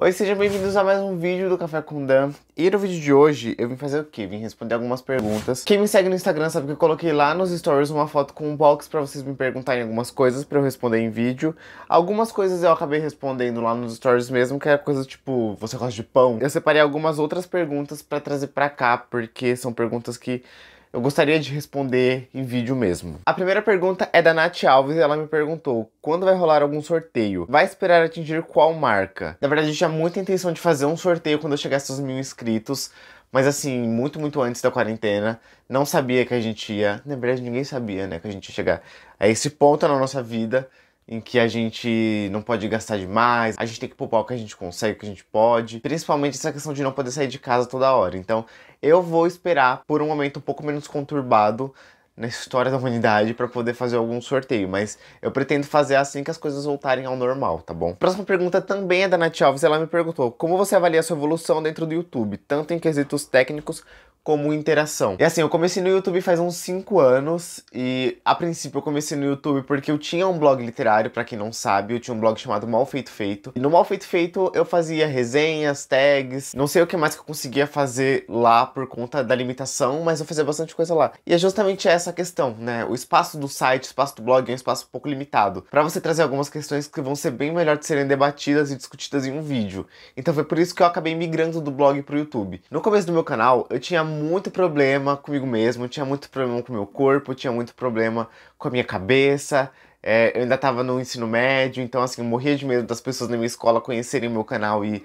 Oi, sejam bem-vindos a mais um vídeo do Café com Dan. E no vídeo de hoje eu vim fazer o quê? Vim responder algumas perguntas. Quem me segue no Instagram sabe que eu coloquei lá nos stories uma foto com um box pra vocês me perguntarem algumas coisas pra eu responder em vídeo. Algumas coisas eu acabei respondendo lá nos stories mesmo, que era é coisa tipo, você gosta de pão? Eu separei algumas outras perguntas pra trazer pra cá, porque são perguntas que eu gostaria de responder em vídeo mesmo. A primeira pergunta é da Nath Alves e ela me perguntou quando vai rolar algum sorteio? Vai esperar atingir qual marca? Na verdade, eu tinha muita intenção de fazer um sorteio quando eu chegasse aos mil inscritos, mas assim, muito, muito antes da quarentena, não sabia que a gente ia. Na verdade, ninguém sabia, né, que a gente ia chegar a esse ponto na nossa vida em que a gente não pode gastar demais, a gente tem que poupar o que a gente consegue, o que a gente pode, principalmente essa questão de não poder sair de casa toda hora. Então, eu vou esperar por um momento um pouco menos conturbado na história da humanidade para poder fazer algum sorteio, mas eu pretendo fazer assim que as coisas voltarem ao normal, tá bom? Próxima pergunta também é da Nath Alves, ela me perguntou: "Como você avalia a sua evolução dentro do YouTube, tanto em quesitos técnicos como interação. E assim, eu comecei no YouTube faz uns 5 anos e a princípio eu comecei no YouTube porque eu tinha um blog literário, para quem não sabe, eu tinha um blog chamado Mal Feito Feito. E no Mal Feito Feito eu fazia resenhas, tags, não sei o que mais que eu conseguia fazer lá por conta da limitação, mas eu fazia bastante coisa lá. E é justamente essa questão, né? O espaço do site, o espaço do blog é um espaço um pouco limitado, para você trazer algumas questões que vão ser bem melhor de serem debatidas e discutidas em um vídeo. Então foi por isso que eu acabei migrando do blog pro YouTube. No começo do meu canal, eu tinha muito problema comigo mesmo, tinha muito problema com o meu corpo, tinha muito problema com a minha cabeça. É, eu ainda estava no ensino médio, então assim, eu morria de medo das pessoas na minha escola conhecerem meu canal e,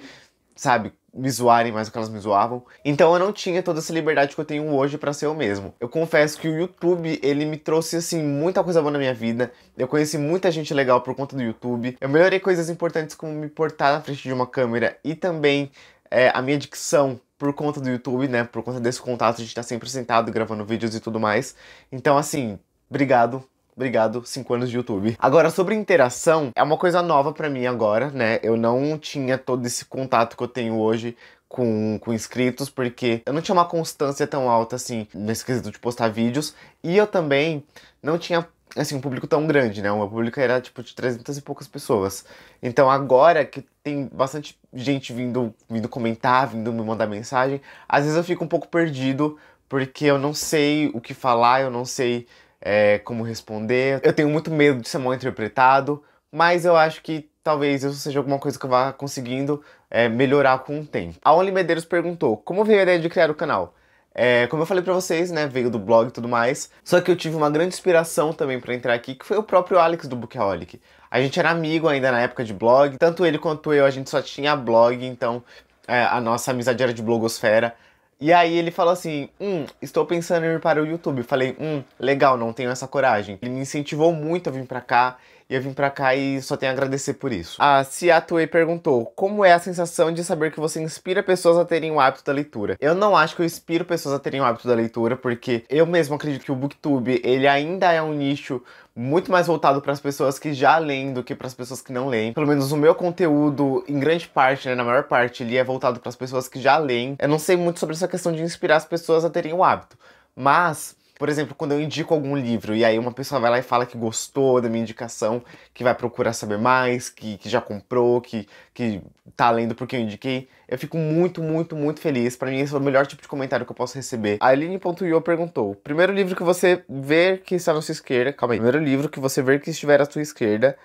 sabe, me zoarem mais do que elas me zoavam. Então eu não tinha toda essa liberdade que eu tenho hoje para ser eu mesmo. Eu confesso que o YouTube, ele me trouxe assim muita coisa boa na minha vida. Eu conheci muita gente legal por conta do YouTube. Eu melhorei coisas importantes como me portar na frente de uma câmera e também é, a minha dicção por conta do YouTube, né? Por conta desse contato, a gente tá sempre sentado gravando vídeos e tudo mais. Então, assim, obrigado Obrigado, 5 anos de YouTube. Agora, sobre interação, é uma coisa nova para mim agora, né? Eu não tinha todo esse contato que eu tenho hoje com, com inscritos, porque eu não tinha uma constância tão alta assim nesse quesito de postar vídeos. E eu também não tinha assim, um público tão grande, né? O meu público era tipo de 300 e poucas pessoas. Então agora que tem bastante gente vindo, vindo comentar, vindo me mandar mensagem, às vezes eu fico um pouco perdido porque eu não sei o que falar, eu não sei é, como responder. Eu tenho muito medo de ser mal interpretado, mas eu acho que talvez isso seja alguma coisa que eu vá conseguindo é, melhorar com o tempo. A Only Medeiros perguntou: como veio a ideia de criar o canal? É, como eu falei para vocês, né, veio do blog e tudo mais. Só que eu tive uma grande inspiração também para entrar aqui, que foi o próprio Alex do Bookaholic. A gente era amigo ainda na época de blog, tanto ele quanto eu, a gente só tinha blog, então é, a nossa amizade era de blogosfera. E aí ele falou assim: Hum, estou pensando em ir para o YouTube. Eu falei: Hum, legal, não tenho essa coragem. Ele me incentivou muito a vir para cá eu vim pra cá e só tenho a agradecer por isso. A Ciatue perguntou, como é a sensação de saber que você inspira pessoas a terem o hábito da leitura? Eu não acho que eu inspiro pessoas a terem o hábito da leitura, porque eu mesmo acredito que o Booktube, ele ainda é um nicho muito mais voltado para as pessoas que já leem do que para as pessoas que não leem. Pelo menos o meu conteúdo, em grande parte, né, na maior parte, ele é voltado para as pessoas que já leem. Eu não sei muito sobre essa questão de inspirar as pessoas a terem o hábito, mas por exemplo, quando eu indico algum livro e aí uma pessoa vai lá e fala que gostou da minha indicação, que vai procurar saber mais, que, que já comprou, que, que tá lendo porque eu indiquei, eu fico muito, muito, muito feliz. Para mim, esse é o melhor tipo de comentário que eu posso receber. A Aline.io perguntou: primeiro livro que você vê que está na sua esquerda, calma aí, primeiro livro que você vê que estiver à sua esquerda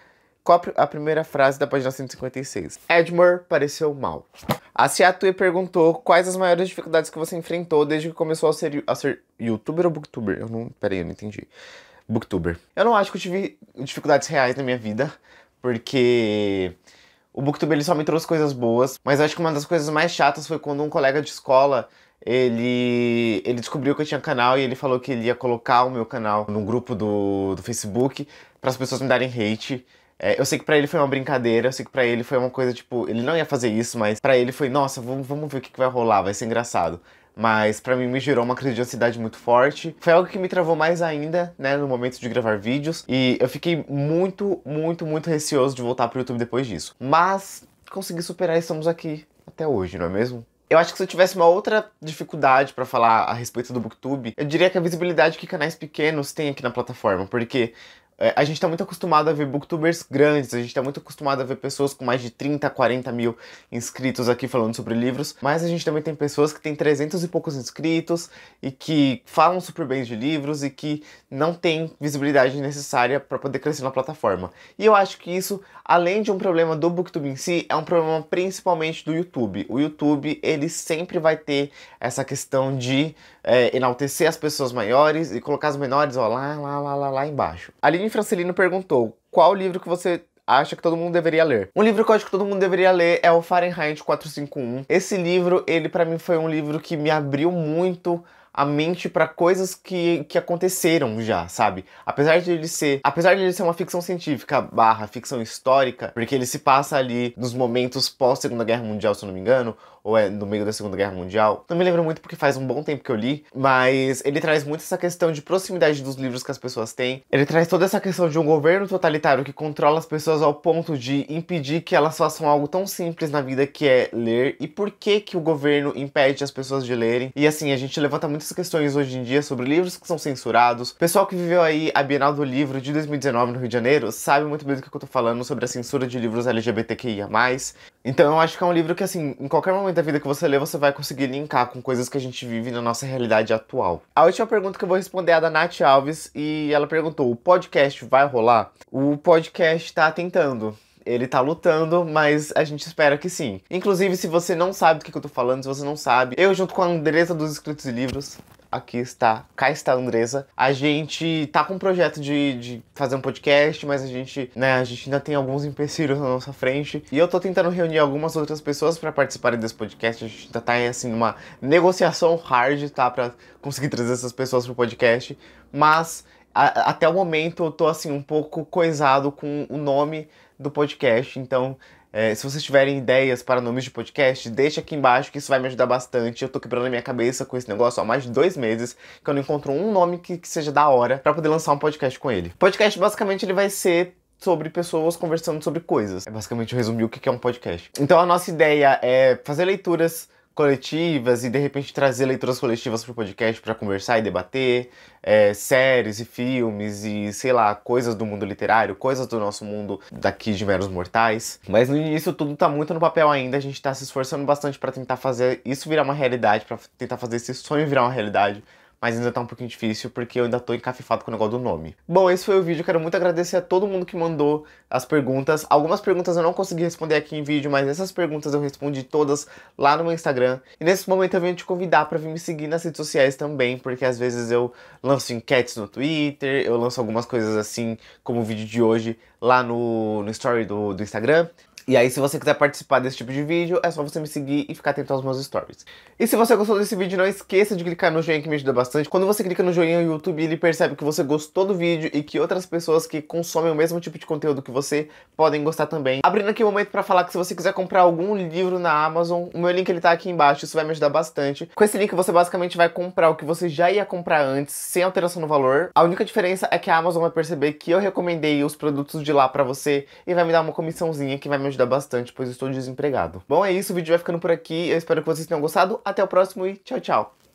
qual a primeira frase da página 156? Edmore pareceu mal. A Seattle perguntou quais as maiores dificuldades que você enfrentou desde que começou a ser, a ser youtuber ou booktuber? Eu não. Peraí, eu não entendi. Booktuber. Eu não acho que eu tive dificuldades reais na minha vida, porque o booktuber ele só me trouxe coisas boas, mas acho que uma das coisas mais chatas foi quando um colega de escola ele, ele descobriu que eu tinha canal e ele falou que ele ia colocar o meu canal num grupo do, do Facebook para as pessoas me darem hate. É, eu sei que para ele foi uma brincadeira, eu sei que para ele foi uma coisa tipo, ele não ia fazer isso, mas para ele foi, nossa, vamos, vamos ver o que, que vai rolar, vai ser engraçado mas para mim me gerou uma crise de ansiedade muito forte. Foi algo que me travou mais ainda, né, no momento de gravar vídeos, e eu fiquei muito, muito, muito receoso de voltar pro YouTube depois disso. Mas consegui superar e estamos aqui até hoje, não é mesmo? Eu acho que se eu tivesse uma outra dificuldade para falar a respeito do BookTube, eu diria que a visibilidade que canais pequenos têm aqui na plataforma, porque é, a gente está muito acostumado a ver booktubers grandes, a gente está muito acostumado a ver pessoas com mais de 30, 40 mil inscritos aqui falando sobre livros, mas a gente também tem pessoas que têm 300 e poucos inscritos e que falam super bem de livros e que não têm visibilidade necessária para poder crescer na plataforma. E eu acho que isso, além de um problema do booktube em si, é um problema principalmente do YouTube. O YouTube, ele sempre vai ter essa questão de é, enaltecer as pessoas maiores e colocar as menores ó, lá, lá, lá, lá, lá embaixo. Aline Aline Francilino perguntou: qual livro que você acha que todo mundo deveria ler. Um livro que eu acho que todo mundo deveria ler é o Fahrenheit 451. Esse livro, ele para mim foi um livro que me abriu muito a mente para coisas que, que aconteceram já, sabe? Apesar de ele ser, apesar de ele ser uma ficção científica barra ficção histórica, porque ele se passa ali nos momentos pós Segunda Guerra Mundial, se eu não me engano, ou é no meio da Segunda Guerra Mundial. Não me lembro muito porque faz um bom tempo que eu li, mas ele traz muito essa questão de proximidade dos livros que as pessoas têm. Ele traz toda essa questão de um governo totalitário que controla as pessoas ao ponto de impedir que elas façam algo tão simples na vida que é ler e por que que o governo impede as pessoas de lerem. E assim, a gente levanta muito questões hoje em dia sobre livros que são censurados. O pessoal que viveu aí a Bienal do Livro de 2019 no Rio de Janeiro sabe muito bem do que eu tô falando sobre a censura de livros LGBTQIA+. Então eu acho que é um livro que, assim, em qualquer momento da vida que você lê, você vai conseguir linkar com coisas que a gente vive na nossa realidade atual. A última pergunta que eu vou responder é a da Nath Alves, e ela perguntou, o podcast vai rolar? O podcast tá tentando ele tá lutando, mas a gente espera que sim. Inclusive, se você não sabe do que, eu tô falando, se você não sabe, eu junto com a Andresa dos Escritos e Livros, aqui está, cá está a Andresa. A gente tá com um projeto de, de, fazer um podcast, mas a gente, né, a gente ainda tem alguns empecilhos na nossa frente. E eu tô tentando reunir algumas outras pessoas para participarem desse podcast. A gente ainda tá em, assim, numa negociação hard, tá? Pra conseguir trazer essas pessoas pro podcast. Mas até o momento eu tô, assim, um pouco coisado com o nome do podcast. Então, é, se vocês tiverem ideias para nomes de podcast, deixa aqui embaixo que isso vai me ajudar bastante. Eu tô quebrando a minha cabeça com esse negócio há mais de dois meses, que eu não encontro um nome que, que seja da hora para poder lançar um podcast com ele. Podcast, basicamente, ele vai ser sobre pessoas conversando sobre coisas. É basicamente eu o que é um podcast. Então a nossa ideia é fazer leituras coletivas e de repente trazer leituras coletivas para o podcast para conversar e debater é, séries e filmes e sei lá coisas do mundo literário, coisas do nosso mundo daqui de meros mortais. Mas no início tudo tá muito no papel ainda, a gente está se esforçando bastante para tentar fazer isso virar uma realidade, para tentar fazer esse sonho virar uma realidade mas ainda tá um pouquinho difícil porque eu ainda tô encafifado com o negócio do nome. Bom, esse foi o vídeo, quero muito agradecer a todo mundo que mandou as perguntas. Algumas perguntas eu não consegui responder aqui em vídeo, mas essas perguntas eu respondi todas lá no meu Instagram. E nesse momento eu venho te convidar para vir me seguir nas redes sociais também, porque às vezes eu lanço enquetes no Twitter, eu lanço algumas coisas assim, como o vídeo de hoje, lá no, no story do, do Instagram. E aí, se você quiser participar desse tipo de vídeo, é só você me seguir e ficar atento aos meus stories. E se você gostou desse vídeo, não esqueça de clicar no joinha que me ajuda bastante. Quando você clica no joinha, o YouTube ele percebe que você gostou do vídeo e que outras pessoas que consomem o mesmo tipo de conteúdo que você podem gostar também. Abrindo aqui um momento para falar que se você quiser comprar algum livro na Amazon, o meu link ele tá aqui embaixo, isso vai me ajudar bastante. Com esse link você basicamente vai comprar o que você já ia comprar antes, sem alteração no valor. A única diferença é que a Amazon vai perceber que eu recomendei os produtos de lá para você e vai me dar uma comissãozinha que vai me ajudar ajudar bastante, pois estou desempregado. Bom, é isso, o vídeo vai ficando por aqui. Eu espero que vocês tenham gostado. Até o próximo e tchau, tchau!